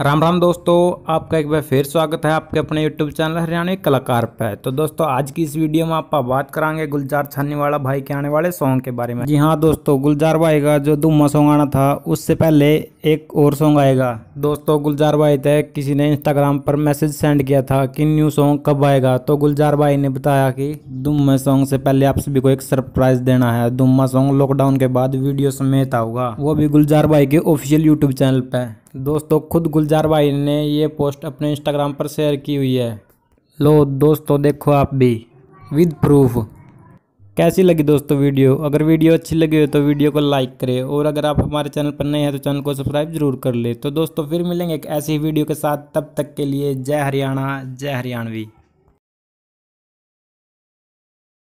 राम राम दोस्तों आपका एक बार फिर स्वागत है आपके अपने YouTube चैनल हरियाणा कलाकार पे तो दोस्तों आज की इस वीडियो में आप बात कराएंगे गुलजार छानीवाला भाई के आने वाले सॉन्ग के बारे में जी हाँ दोस्तों गुलजार भाई का जो धुम्मा सॉन्ग आना था उससे पहले एक और सॉन्ग आएगा दोस्तों गुलजार भाई थे किसी ने इंस्टाग्राम पर मैसेज सेंड किया था कि न्यू सॉन्ग कब आएगा तो गुलजार भाई ने बताया कि धुम्मा सॉन्ग से पहले आप सभी को एक सरप्राइज देना है धुम्मा सॉन्ग लॉकडाउन के बाद वीडियो समेत आऊगा वो भी गुलजार भाई के ऑफिशियल यूट्यूब चैनल पर दोस्तों खुद गुलजार भाई ने ये पोस्ट अपने इंस्टाग्राम पर शेयर की हुई है लो दोस्तों देखो आप भी विद प्रूफ कैसी लगी दोस्तों वीडियो अगर वीडियो अच्छी लगी हो तो वीडियो को लाइक करें और अगर आप हमारे चैनल पर नए हैं तो चैनल को सब्सक्राइब जरूर कर ले तो दोस्तों फिर मिलेंगे एक ऐसी वीडियो के साथ तब तक के लिए जय हरियाणा जय हरियाणवी